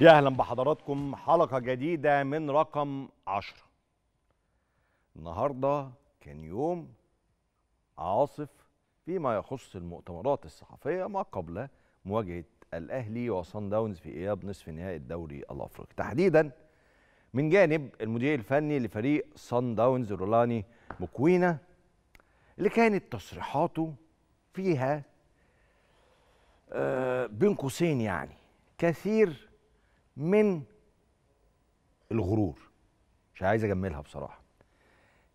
يا اهلا بحضراتكم حلقه جديده من رقم عشرة النهارده كان يوم عاصف فيما يخص المؤتمرات الصحفيه ما قبل مواجهه الاهلي وصن داونز في اياب نصف نهائي الدوري الافريقي تحديدا من جانب المدير الفني لفريق صن داونز رولاني مكوينا اللي كانت تصريحاته فيها آه، بين قوسين يعني كثير من الغرور مش عايز اجملها بصراحه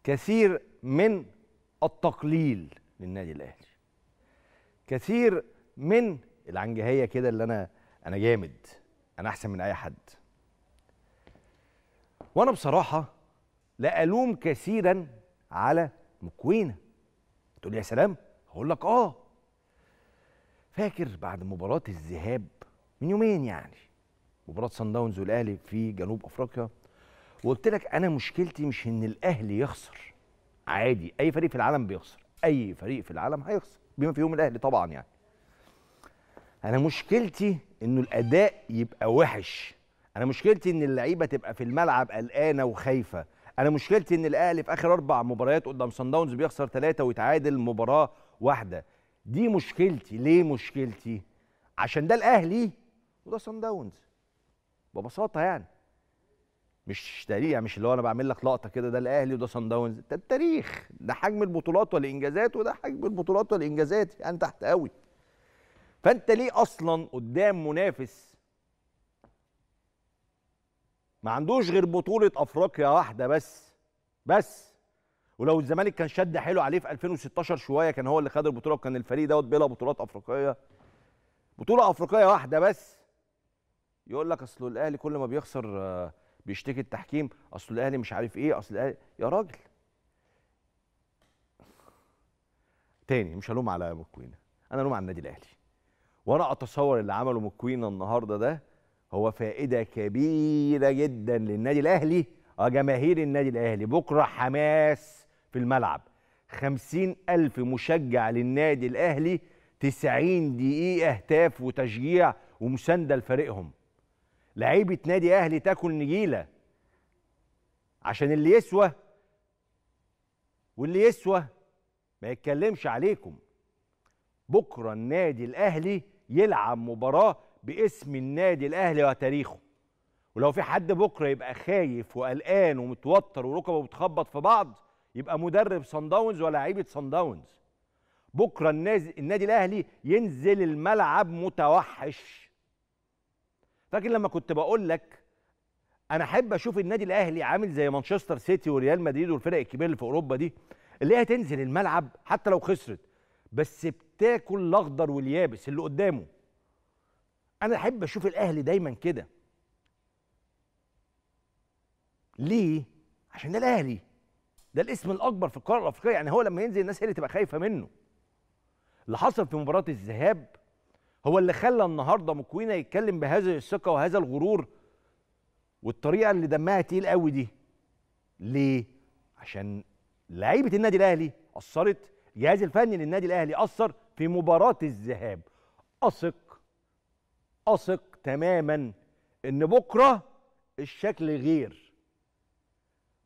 كثير من التقليل للنادي الاهلي كثير من العنجهيه كده اللي انا انا جامد انا احسن من اي حد وانا بصراحه لا الوم كثيرا على مكوينه تقول يا سلام هقول لك اه فاكر بعد مباراه الذهاب من يومين يعني مباراه سان داونز والاهلي في جنوب افريقيا وقلت لك انا مشكلتي مش ان الاهلي يخسر عادي اي فريق في العالم بيخسر اي فريق في العالم هيخسر بما فيهم الاهلي طبعا يعني انا مشكلتي انه الاداء يبقى وحش انا مشكلتي ان اللعيبه تبقى في الملعب قلقانه وخايفه انا مشكلتي ان الاهلي في اخر اربع مباريات قدام سان داونز بيخسر ثلاثه ويتعادل مباراه واحده دي مشكلتي ليه مشكلتي عشان ده الاهلي وده سان داونز ببساطه يعني مش تاريخ يعني مش اللي هو انا بعمل لك لقطه كده ده الاهلي وده صن داونز ده التاريخ ده حجم البطولات والانجازات وده حجم البطولات والانجازات يعني تحت قوي فانت ليه اصلا قدام منافس ما عندوش غير بطوله افريقيا واحده بس بس ولو الزمالك كان شد حيله عليه في 2016 شويه كان هو اللي خد البطوله وكان الفريق دوت بلا بطولات افريقيه بطوله افريقيه واحده بس يقول لك اصل الاهلي كل ما بيخسر آه، بيشتكي التحكيم اصل الاهلي مش عارف ايه اصل الاهلي يا راجل تاني مش هلوم على مكوينه انا الوم على النادي الاهلي وانا اتصور اللي عمله مكوينه النهارده ده هو فائده كبيره جدا للنادي الاهلي وجماهير آه، النادي الاهلي بكره حماس في الملعب خمسين ألف مشجع للنادي الأهلي تسعين دقيقة هتاف وتشجيع ومساندة لفريقهم لعيبه نادي اهلي تاكل نجيله عشان اللي يسوى واللي يسوى ما يتكلمش عليكم بكره النادي الاهلي يلعب مباراه باسم النادي الاهلي وتاريخه ولو في حد بكره يبقى خايف وقلقان ومتوتر وركبه بتخبط في بعض يبقى مدرب صن داونز ولا لعيبه صن داونز بكره النادي الاهلي ينزل الملعب متوحش فاكر لما كنت بقول لك انا احب اشوف النادي الاهلي عامل زي مانشستر سيتي وريال مدريد والفرق الكبيره اللي في اوروبا دي اللي هي تنزل الملعب حتى لو خسرت بس بتاكل الاخضر واليابس اللي قدامه انا احب اشوف الاهلي دايما كده ليه عشان ده الاهلي ده الاسم الاكبر في القاره الافريقيه يعني هو لما ينزل الناس هي اللي تبقى خايفه منه اللي حصل في مباراه الذهاب هو اللي خلى النهارده مكوينا يتكلم بهذه الثقه وهذا الغرور والطريقه اللي دمها تقيل قوي دي ليه عشان لعيبه النادي الاهلي اثرت الجهاز الفني للنادي الاهلي اثر في مباراه الذهاب اثق اثق تماما ان بكره الشكل غير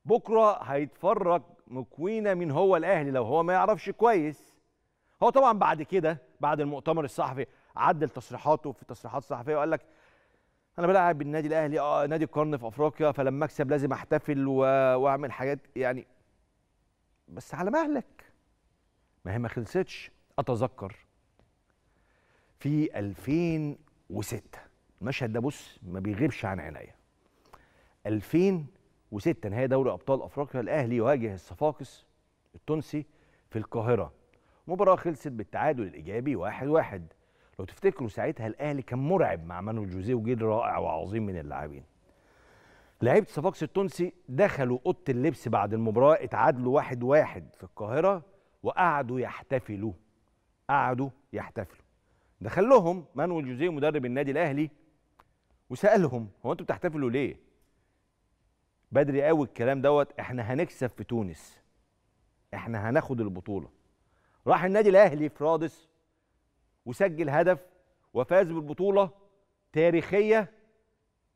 بكره هيتفرج مكوينا من هو الاهلي لو هو ما يعرفش كويس هو طبعا بعد كده بعد المؤتمر الصحفي عدل تصريحاته في تصريحات صحفيه وقال لك انا بلعب النادي الاهلي اه نادي القرن في افريقيا فلما اكسب لازم احتفل واعمل حاجات يعني بس على مهلك ما هي ما خلصتش اتذكر في 2006 المشهد ده بص ما بيغيبش عن عينيا 2006 نهائي دوري ابطال افريقيا الاهلي يواجه الصفاقس التونسي في القاهره مباراه خلصت بالتعادل الايجابي 1-1 واحد واحد. لو تفتكروا ساعتها الاهلي كان مرعب مع مانو جوزيه وجيل رائع وعظيم من اللاعبين لعيبه صفاقس التونسي دخلوا اوضه اللبس بعد المباراه اتعادلوا واحد واحد في القاهره وقعدوا يحتفلوا قعدوا يحتفلوا دخل لهم مانو جوزيه مدرب النادي الاهلي وسالهم هو انتوا بتحتفلوا ليه بدري قوي الكلام دوت احنا هنكسب في تونس احنا هناخد البطوله راح النادي الاهلي في رادس وسجل هدف وفاز بالبطولة تاريخية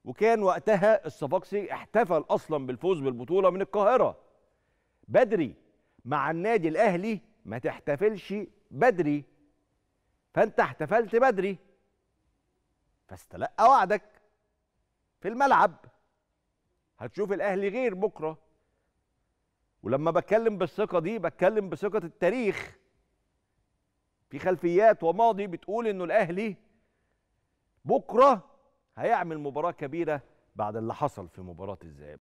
وكان وقتها الصفاقسي احتفل أصلا بالفوز بالبطولة من القاهرة بدري مع النادي الأهلي ما تحتفلش بدري فأنت احتفلت بدري فاستلقى وعدك في الملعب هتشوف الأهلي غير بكرة ولما بتكلم بالثقة دي بتكلم بثقة التاريخ في خلفيات وماضي بتقول انه الاهلي بكره هيعمل مباراه كبيره بعد اللي حصل في مباراه الذهاب